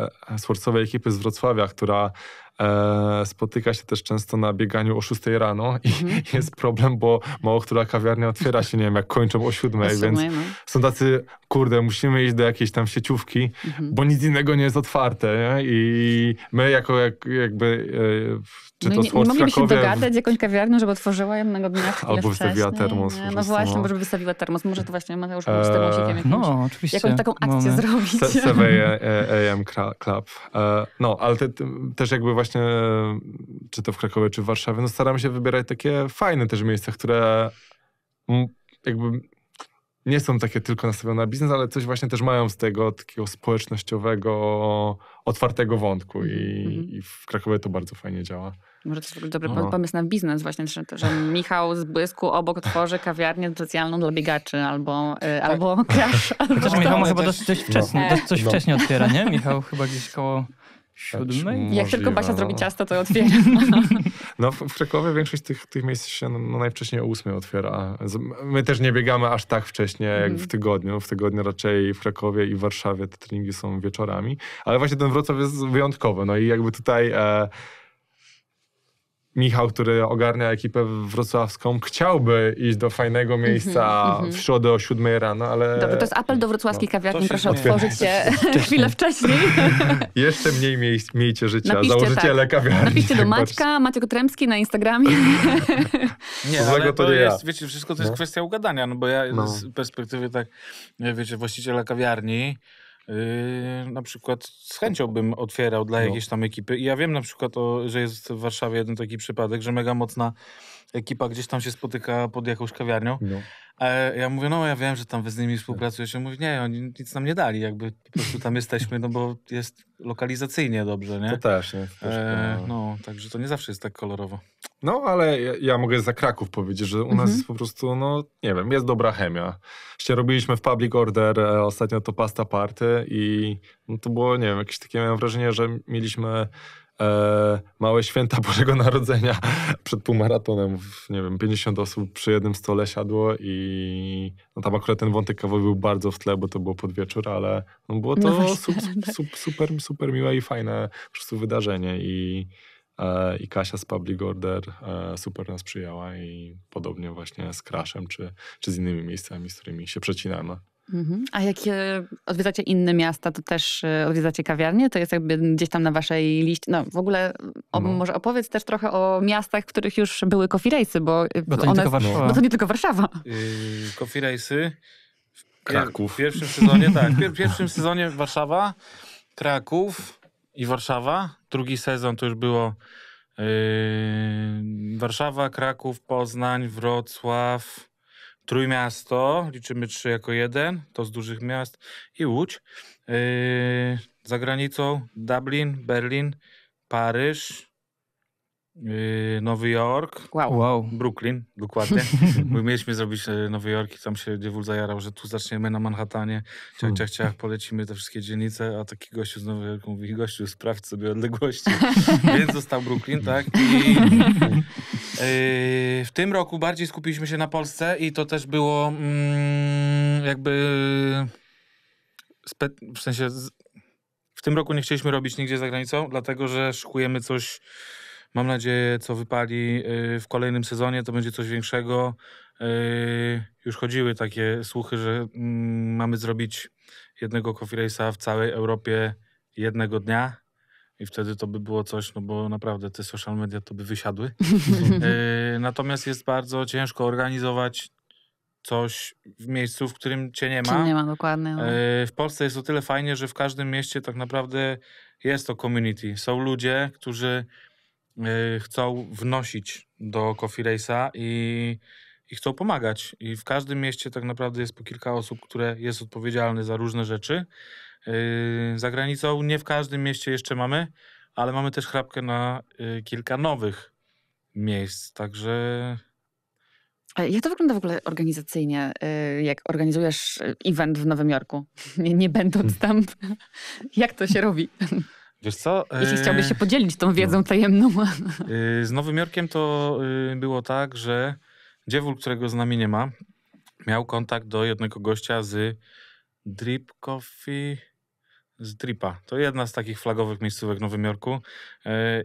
e, e sportowej ekipy z Wrocławia, która e, spotyka się też często na bieganiu o 6 rano i mm. <laughs> jest mhm. problem, bo mało która kawiarnia otwiera się, nie wiem, jak kończą o 7, o 7 więc no. są tacy, kurde, musimy iść do jakiejś tam sieciówki, mm bo nic innego nie jest otwarte. Nie? I my jako jak, jakby... E, czy no to nie, nie mogliby się dogadać
jakąś kawiarnią, żeby otworzyła jednego dnia Albo wystawiła termos. Nie? No właśnie, no. może wystawiła termos. Może to właśnie Mateusz eee, z e, termosikiem jakąś, no, oczywiście. jakąś taką akcję Mamy. zrobić. 7
AM Club. E, no, ale te, te, też jakby właśnie właśnie, e, czy to w Krakowie, czy w Warszawie, no staramy się wybierać takie fajne też miejsca, które jakby nie są takie tylko nastawione na biznes, ale coś właśnie też mają z tego takiego społecznościowego, otwartego wątku i, mhm. mhm. i w Krakowie to bardzo fajnie działa.
Może to jest dobry no. pomysł na biznes właśnie, że, że, Michał z Błysku obok tworzy kawiarnię specjalną dla biegaczy albo, y, tak. albo crash. <laughs> Chociaż albo Michał chyba dość, dość no. wcześnie, no. coś no. wcześniej otwiera, nie? Michał chyba
gdzieś koło... Siódmej? Tak, jak tylko Basia no. zrobi ciasto,
to otwieram. <laughs>
No w, w Krakowie większość tych, tych miejsc się no, najwcześniej o ósmej otwiera. My też nie biegamy aż tak wcześnie jak mhm. w tygodniu. W tygodniu raczej w Krakowie i w Warszawie te treningi są wieczorami. Ale właśnie ten Wrocław jest wyjątkowy. No i jakby tutaj... E, Michał, który ogarnia ekipę wrocławską, chciałby iść do fajnego mhm, miejsca mhm. w środę o 7 rano, ale... to jest
apel do wrocławskiej no, kawiarni, proszę otworzyć się <laughs> chwilę wcześniej.
<laughs> Jeszcze mniej miejsc, miejcie życia, Napiszcie, tak. założyciele tak. kawiarni. Napiszcie do <laughs>
Maćka, Maciek Tremski na Instagramie.
nie, ale to, nie jest, ja. wiecie, wszystko to jest no. kwestia ugadania, no bo ja no. z perspektywy tak, wiecie, właściciela kawiarni, Yy, na przykład z chęcią bym otwierał dla no. jakiejś tam ekipy. I ja wiem na przykład, o, że jest w Warszawie jeden taki przypadek, że mega mocna ekipa gdzieś tam się spotyka pod jakąś kawiarnią. No. A ja mówię, no ja wiem, że tam wy z nimi współpracujecie. Mówi, nie, oni nic nam nie dali, jakby po prostu tam jesteśmy, no bo jest lokalizacyjnie dobrze, nie? To też, nie? e, no, także to nie zawsze jest tak kolorowo. No, ale ja, ja mogę za Kraków powiedzieć, że u mhm. nas jest po prostu, no
nie wiem, jest dobra chemia. Właśnie robiliśmy w Public Order e, ostatnio to pasta party i no, to było, nie wiem, jakieś takie miałem wrażenie, że mieliśmy e, małe święta <laughs> Bożego Narodzenia przed półmaratonem. Nie wiem, 50 osób przy jednym stole siadło i no tam akurat ten wątek kawowy był bardzo w tle, bo to było pod wieczór, ale no było to no su, su, tak. super, super miłe i fajne po prostu wydarzenie i e, i Kasia z Public Order e, super nas przyjęła i podobnie właśnie z Crashem czy, czy z innymi miejscami, z którymi się przecinamy.
Mhm. A jak odwiedzacie inne miasta, to też y, odwiedzacie kawiarnie? To jest jakby gdzieś tam na waszej liście. No w ogóle no. może opowiedz też trochę o miastach, w których już były kofirejsy, bo, bo, y, no to, one, nie bo no to nie tylko Warszawa.
Yy, w Kraków. W pierwszym sezonie, tak. W pierwszym sezonie Warszawa, Kraków i Warszawa. Drugi sezon to już było yy, Warszawa, Kraków, Poznań, Wrocław, Trójmiasto, liczymy trzy jako jeden, to z dużych miast i Łódź. Yy, za granicą Dublin, Berlin, Paryż, Y, Nowy Jork. Wow. wow. Brooklyn, dokładnie. My <laughs> mieliśmy zrobić e, Nowy Jork i tam się Dziewul zajarał, że tu zaczniemy na Manhattanie, ciach, hmm. ciach, ciach, polecimy te wszystkie dzielnice, a taki gościu z Nowy Jorku mówi, gościu, sprawdź sobie odległości. <laughs> Więc został Brooklyn, tak? I e, w tym roku bardziej skupiliśmy się na Polsce i to też było mm, jakby w sensie w tym roku nie chcieliśmy robić nigdzie za granicą, dlatego że szukujemy coś mam nadzieję, co wypali y, w kolejnym sezonie, to będzie coś większego. Y, już chodziły takie słuchy, że mm, mamy zrobić jednego coffee race'a w całej Europie jednego dnia. I wtedy to by było coś, no bo naprawdę te social media to by wysiadły. <laughs> Y, natomiast jest bardzo ciężko organizować coś w miejscu, w którym cię nie ma. Cię nie ma, dokładnie. No. W Polsce jest o tyle fajnie, że w każdym mieście tak naprawdę jest to community. Są ludzie, którzy Y, chcą wnosić do Coffee Race'a i, i chcą pomagać. I w każdym mieście tak naprawdę jest po kilka osób, które jest odpowiedzialne za różne rzeczy. Y, za granicą nie w każdym mieście jeszcze mamy, ale mamy też chrapkę na y, kilka nowych miejsc, także...
E, jak to wygląda w ogóle organizacyjnie, jak organizujesz event w Nowym Jorku, <laughs> nie, nie będąc hmm. tam? <laughs> Jak to się robi? Wiesz
co? Jeśli chciałbyś się e,
podzielić tą no. wiedzą tajemną.
E, z Nowym Jorkiem to e, było tak, że dziewul, którego z nami nie ma, miał kontakt do jednego gościa z Drip Coffee z Dripa. To jedna z takich flagowych miejscówek w Nowym Jorku.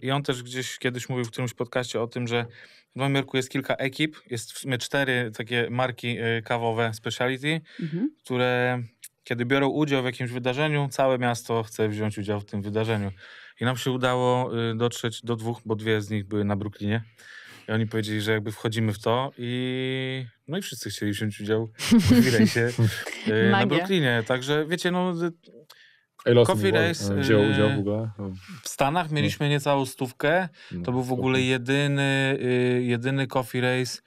I on też gdzieś kiedyś mówił w którymś podcaście o tym, że w Nowym Jorku jest kilka ekip, jest w sumie cztery takie marki kawowe speciality, mhm. które kiedy biorą udział w jakimś wydarzeniu, całe miasto chce wziąć udział w tym wydarzeniu. I nam się udało y, dotrzeć do dwóch, bo dwie z nich były na Brooklynie. I oni powiedzieli, że jakby wchodzimy w to i no i wszyscy chcieli wziąć udział w <laughs> Race y, na Brooklynie. Także wiecie, no Coffee Race e, wziął y, udział w ogóle. W Stanach mieliśmy niecałą stówkę. No, to był w ogóle jedyny, jedyny Coffee Race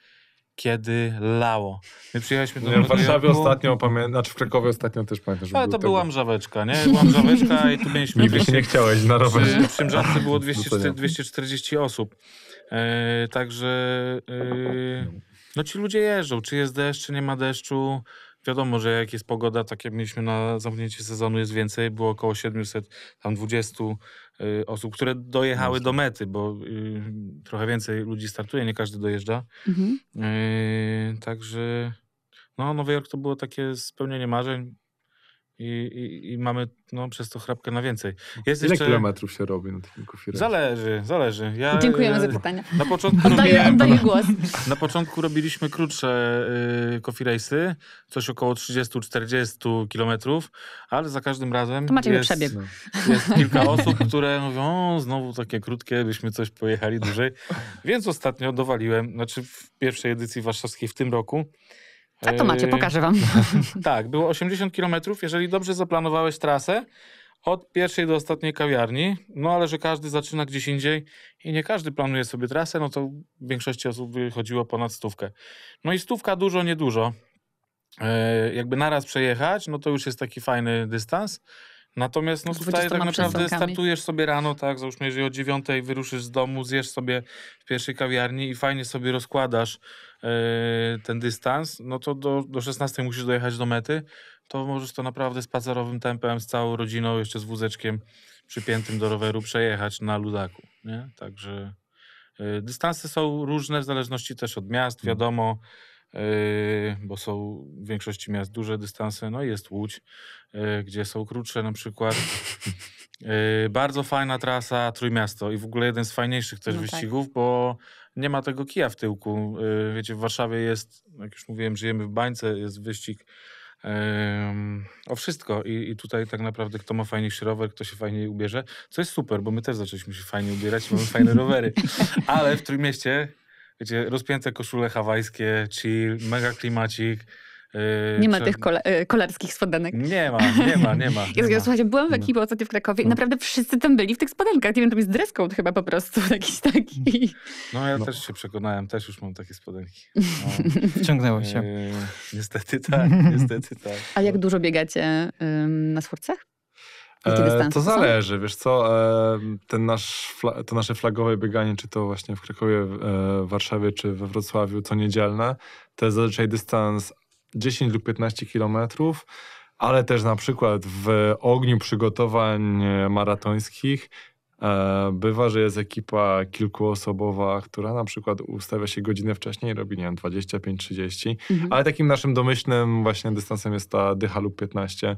kiedy lało. My przyjechaliśmy do Warszawy W Warszawie ostatnio,
pamię... znaczy w Krakowie ostatnio też pamiętam, że Ale to była
mrzaweczka, nie? Była mrzaweczka i tu mieliśmy... Nigdy się nie chciałeś na rowerze. Przy, przy mżawce było 200, <laughs> 240 osób. E, także... E, no ci ludzie jeżdżą, czy jest deszcz, czy nie ma deszczu. Wiadomo, że jak jest pogoda, tak jak mieliśmy na zamknięcie sezonu, jest więcej. Było około 720 y, osób, które dojechały do mety, bo y, trochę więcej ludzi startuje, nie każdy dojeżdża. Mhm. Y, także no, Nowy Jork to było takie spełnienie marzeń i, i, i, mamy no, przez to chrapkę na więcej. Jest Ile jeszcze... kilometrów się robi na takim kufirecie? Zależy, zależy. Ja, Dziękujemy za e, pytanie. Na początku oddaję, oddaję głos. <laughs> Na początku robiliśmy krótsze y, coś około 30-40 kilometrów, ale za każdym razem to macie jest, przebieg. <laughs> jest kilka osób, które mówią, o, znowu takie krótkie, byśmy coś pojechali dłużej. Więc ostatnio dowaliłem, znaczy w pierwszej edycji warszawskiej w tym roku, tak to macie, yy, pokażę wam. <laughs> tak, było 80 km, jeżeli dobrze zaplanowałeś trasę, od pierwszej do ostatniej kawiarni, no ale że każdy zaczyna gdzieś indziej i nie każdy planuje sobie trasę, no to w większości osób wychodziło ponad stówkę. No i stówka dużo, niedużo. Yy, jakby naraz przejechać, no to już jest taki fajny dystans. Natomiast no tutaj tak naprawdę startujesz sobie rano, tak, załóżmy, jeżeli o dziewiątej wyruszysz z domu, zjesz sobie w pierwszej kawiarni i fajnie sobie rozkładasz Yy, ten dystans, no to do, do 16 musisz dojechać do mety, to możesz to naprawdę spacerowym tempem z całą rodziną, jeszcze z wózeczkiem przypiętym do roweru przejechać na ludaku. Nie? Także yy, dystanse są różne w zależności też od miast, mhm. wiadomo, yy, bo są w większości miast duże dystanse. No jest Łódź, gdzie są krótsze na przykład. <laughs> Bardzo fajna trasa Trójmiasto i w ogóle jeden z fajniejszych też no tak. wyścigów, tak. bo nie ma tego kija w tyłku. Y, wiecie, w Warszawie jest, jak już mówiłem, żyjemy w bańce, jest wyścig o wszystko. I, I, tutaj tak naprawdę kto ma fajniejszy rower, kto się fajniej ubierze, co jest super, bo my też zaczęliśmy się fajnie ubierać mamy fajne rowery. <laughs> Ale w Trójmieście, wiecie, rozpięte koszule hawajskie, chill, mega klimacik, Yy, nie ma czy... tych
kola y, kolarskich spodenek. Nie ma, nie ma, nie ma. <laughs> Nie ja, ma. Słuchajcie, byłam w ekipie ostatnio w Krakowie i mm. naprawdę wszyscy tam byli w tych spodenkach. Nie wiem, to jest dress code chyba po prostu <laughs> jakiś taki.
No ja no. też się przekonałem, też już mam takie spodenki. No. <laughs> Wciągnęło się. Yy, niestety tak, niestety tak.
A jak dużo biegacie yy, na sforcach? E, to zależy,
wiesz co, e, ten nasz, to nasze flagowe bieganie, czy to właśnie w Krakowie, w, e, Warszawie, czy we Wrocławiu, co niedzielne, to jest zazwyczaj dystans 10 lub 15 kilometrów, ale też na przykład w ogniu przygotowań e, maratońskich e, Bywa, że jest ekipa kilkuosobowa, która na przykład ustawia się godzinę wcześniej, robi, nie wiem, 25-30, mhm. ale takim naszym domyślnym właśnie dystansem jest ta dycha lub 15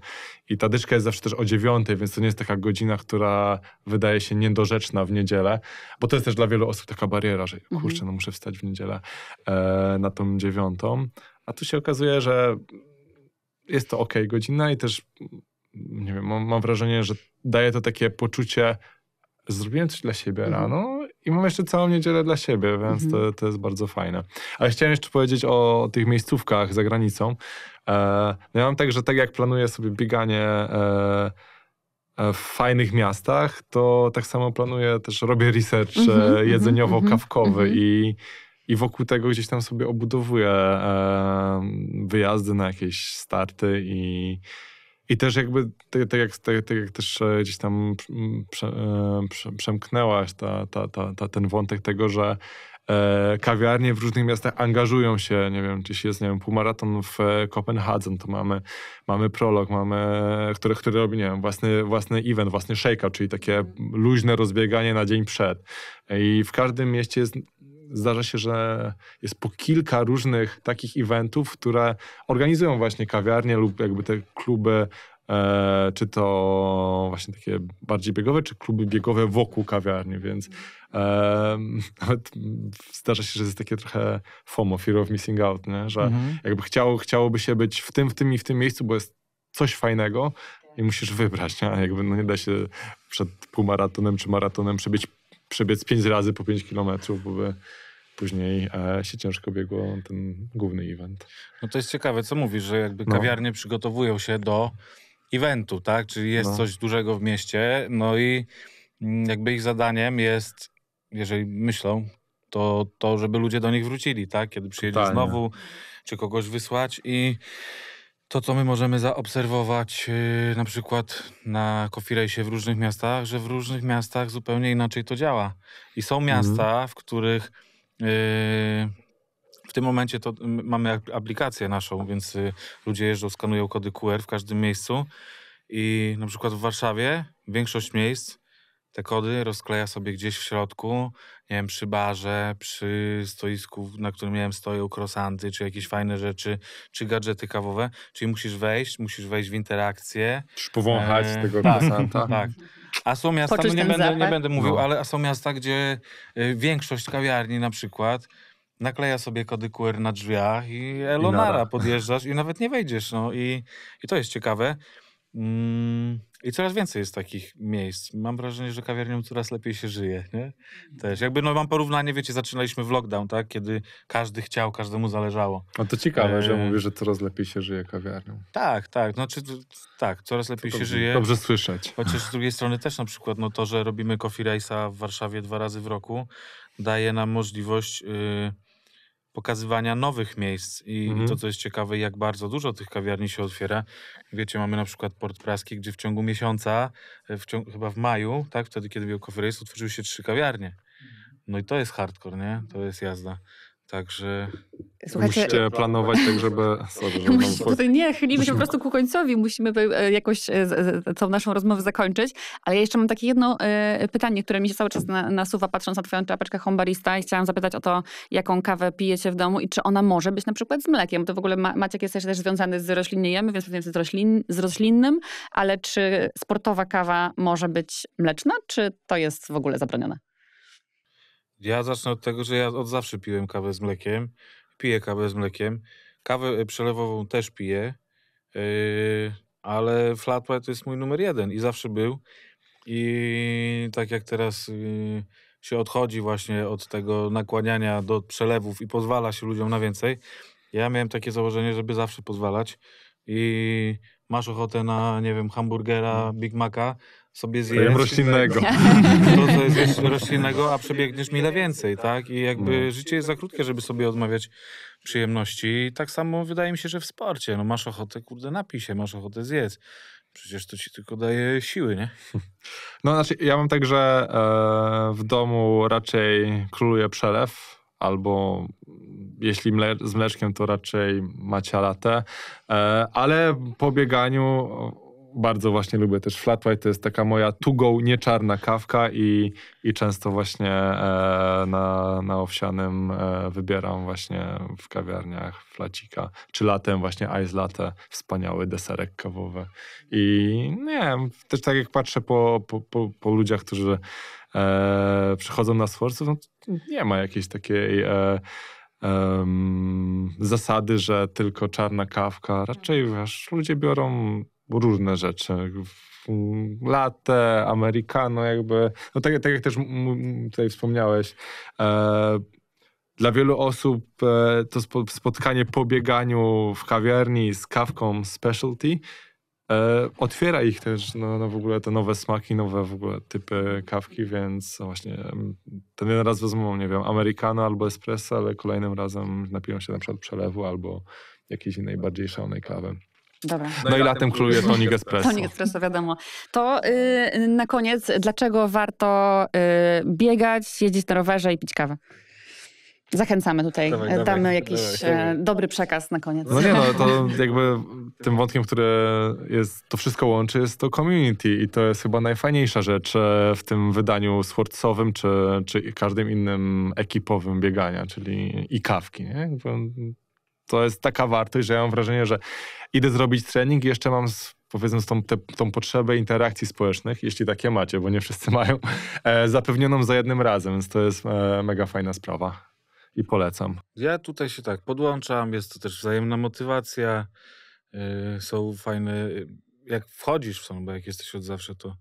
i ta dyszka jest zawsze też o dziewiątej, więc to nie jest taka godzina, która wydaje się niedorzeczna w niedzielę, bo to jest też dla wielu osób taka bariera, że kurczę, mhm. no muszę wstać w niedzielę e, na tą dziewiątą. A tu się okazuje, że jest to ok godzina i też nie wiem, mam, mam wrażenie, że daje to takie poczucie, zrobiłem coś dla siebie mhm. rano i mam jeszcze całą niedzielę dla siebie, więc mhm. to, to jest bardzo fajne. Ale chciałem jeszcze powiedzieć o tych miejscówkach za granicą. E, no ja mam tak, że tak jak planuję sobie bieganie e, e, w fajnych miastach, to tak samo planuję też, robię research e, mhm, mhm, jedzeniowo-kawkowy mhm, i i wokół tego gdzieś tam sobie obudowuję e, wyjazdy na jakieś starty i, i też jakby, tak, tak jak, tak, tak, jak też e, gdzieś tam mm, prze, e, prze, przemknęłaś ta, ta, ta, ta, ten wątek tego, że e, kawiarnie w różnych miastach angażują się, nie wiem, gdzieś jest, nie wiem, półmaraton w e, Kopenhadze, to mamy, mamy prolog, mamy, który, który robi, nie wiem, własny, własny event, własny shake czyli takie luźne rozbieganie na dzień przed. I w każdym mieście jest zdarza się, że jest po kilka różnych takich eventów, które organizują właśnie kawiarnie lub jakby te kluby E, czy to właśnie takie bardziej biegowe, czy kluby biegowe wokół kawiarni, więc e, nawet zdarza się, że jest takie trochę FOMO, fear of missing out, nie? że mhm. jakby chciało, chciałoby się być w tym, w tym i w tym miejscu, bo jest coś fajnego i musisz wybrać, nie? jakby no nie da się przed półmaratonem czy maratonem przebiec, przebiec pięć razy po pięć kilometrów, bo by później się ciężko biegło ten główny event.
No to jest ciekawe, co mówisz, że jakby no. kawiarnie no. przygotowują się do eventu, tak? Czyli jest no. coś dużego w mieście, no i mm, jakby ich zadaniem jest, jeżeli myślą, to, to żeby ludzie do nich wrócili, tak? Kiedy przyjedzie Totalnie. znowu, czy kogoś wysłać i to, co my możemy zaobserwować yy, na przykład na kofirejsie w różnych miastach, że w różnych miastach zupełnie inaczej to działa. I są mhm. miasta, w których Yy, w tym momencie to mamy aplikację naszą, więc y, ludzie jeżdżą, skanują kody QR w każdym miejscu. I na przykład w Warszawie większość miejsc te kody rozkleja sobie gdzieś w środku, nie wiem, przy barze, przy stoisku, na którym miałem stoją krosanty, czy jakieś fajne rzeczy, czy gadżety kawowe, czyli musisz wejść, musisz wejść w interakcję. Musisz powąchać e, tego tak, krosanta. <laughs> Tak. A są miasta, no nie, będę, nie będę mówił, no. ale są miasta, gdzie y, większość kawiarni na przykład nakleja sobie kody QR na drzwiach i Elonara I podjeżdżasz i nawet nie wejdziesz. No. I, I to jest ciekawe. Mm, I coraz więcej jest takich miejsc. Mam wrażenie, że kawiarnią coraz lepiej się żyje. Nie? Mhm. Też. Jakby no, mam porównanie, wiecie, zaczynaliśmy w lockdown, tak? kiedy każdy chciał, każdemu zależało. A to ciekawe, e... że mówisz,
że coraz lepiej się żyje kawiarnią.
Tak, tak. Znaczy, tak, coraz lepiej to się dobrze, żyje. Dobrze słyszeć. Chociaż z drugiej strony też na przykład no, to, że robimy Coffee Race'a w Warszawie dwa razy w roku, daje nam możliwość... Yy pokazywania nowych miejsc. I, mhm. to, co jest ciekawe, jak bardzo dużo tych kawiarni się otwiera. Wiecie, mamy na przykład Port Praski, gdzie w ciągu miesiąca, e, w ciągu, chyba w maju, tak, wtedy, kiedy był Coffee otworzyły się trzy kawiarnie. Mhm. No i to jest hardcore, nie? To jest jazda. Także Słuchajcie, musicie e, planować tak, żeby... <laughs> Sorry,
żeby Musi, tutaj
nie, chylimy się po prostu ku końcowi. Musimy e, jakoś e, całą naszą rozmowę zakończyć. Ale ja jeszcze mam takie jedno pytanie, które mi się cały czas nasuwa, patrząc na twoją czapeczkę hombarista i chciałam zapytać o to, jaką kawę pijecie w domu i czy ona może być na przykład z mlekiem. Bo to w ogóle Maciek jest też związany z roślinniejemy, więc pewnie z, roślin, z roślinnym, ale czy sportowa kawa może być mleczna, czy to jest w ogóle zabronione?
Ja zacznę od tego, że ja od zawsze piłem kawę z mlekiem. Piję kawę z mlekiem. Kawę e, przelewową też piję, e, ale flat white to jest mój numer jeden i zawsze był. I tak jak teraz y, się odchodzi właśnie od tego nakłaniania do przelewów i pozwala się ludziom na więcej, ja miałem takie założenie, żeby zawsze pozwalać. I masz ochotę na, nie wiem, hamburgera, mhm. Big Maca, sobie zjeść. Jem roślinnego. <laughs> To, co jest roślinnego, a przebiegniesz mile więcej, tak? I jakby no. życie jest za krótkie, żeby sobie odmawiać przyjemności. I tak samo wydaje mi się, że w sporcie. No masz ochotę, kurde, napij się, masz ochotę zjeść. Przecież to ci tylko daje siły, nie? <laughs>
No znaczy, ja mam tak, że e, w domu raczej króluje przelew, albo jeśli mle z mleczkiem, to raczej macia latę. E, ale po bieganiu bardzo właśnie lubię też flat white, to jest taka moja tugą, nie czarna kawka i, i często właśnie e, na, na owsianym e, wybieram właśnie w kawiarniach flacika, czy latem właśnie ice latte, wspaniały deserek kawowy i nie wiem, też tak jak patrzę po, po, po, po ludziach, którzy e, przychodzą na sforców, no, nie ma jakiejś takiej e, Um, zasady, że tylko czarna kawka. Raczej wiesz, ludzie biorą różne rzeczy. Latte, americano jakby, no tak, tak jak też tutaj wspomniałeś, e, dla wielu osób e, to spo, spotkanie po bieganiu w kawiarni z kawką specialty e, otwiera ich też no, no w ogóle te nowe smaki, nowe w ogóle typy kawki, więc właśnie mm, ten jeden raz wezmą, nie wiem, americano albo espresso, ale kolejnym razem napiją się na przykład przelewu albo jakiejś innej bardziej szalonej kawy. Dobra. No, no i latem króluje tonik espresso. Tonik
espresso, wiadomo. To yy, na koniec, dlaczego warto yy, biegać, jeździć na rowerze i pić kawę? Zachęcamy tutaj, dawaj, damy dawaj, jakiś dawaj, e, dobry przekaz na koniec. No nie no, to
jakby tym wątkiem, które jest, to wszystko łączy, jest to community i to jest chyba najfajniejsza rzecz e, w tym wydaniu sportowym, czy, czy każdym innym ekipowym biegania, czyli i kawki. Nie? to jest taka wartość, że ja mam wrażenie, że idę zrobić trening i jeszcze mam powiedzmy tą, te, tą potrzebę interakcji społecznych, jeśli takie macie, bo nie wszyscy <laughs> mają, e, zapewnioną za jednym razem, więc to jest e, mega fajna sprawa i polecam.
Ja tutaj się tak podłączam, jest to też wzajemna motywacja, e, są fajne, e, jak wchodzisz w sąd, bo jak jesteś od zawsze, to,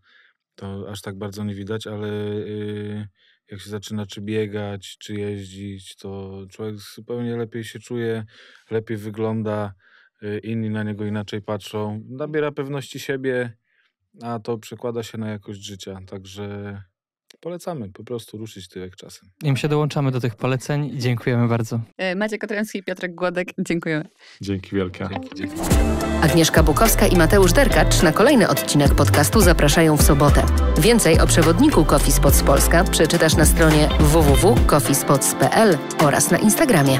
to aż tak bardzo nie widać, ale... E, jak się zaczyna czy biegać, czy jeździć, to człowiek zupełnie lepiej się czuje, lepiej wygląda, y, inni na niego inaczej patrzą, nabiera pewności siebie, a to przekłada się na jakość życia. Także polecamy po prostu ruszyć jak czasem.
I my się dołączamy do tych poleceń i dziękujemy bardzo.
E, Maciek Kotręcki i Piotrek Głodek, dziękujemy.
Dzięki wielkie.
Agnieszka Bukowska i Mateusz Derkacz na kolejny odcinek podcastu zapraszają w sobotę. Więcej o przewodniku Coffee Spots Polska przeczytasz na stronie www.coffeespots.pl oraz na Instagramie.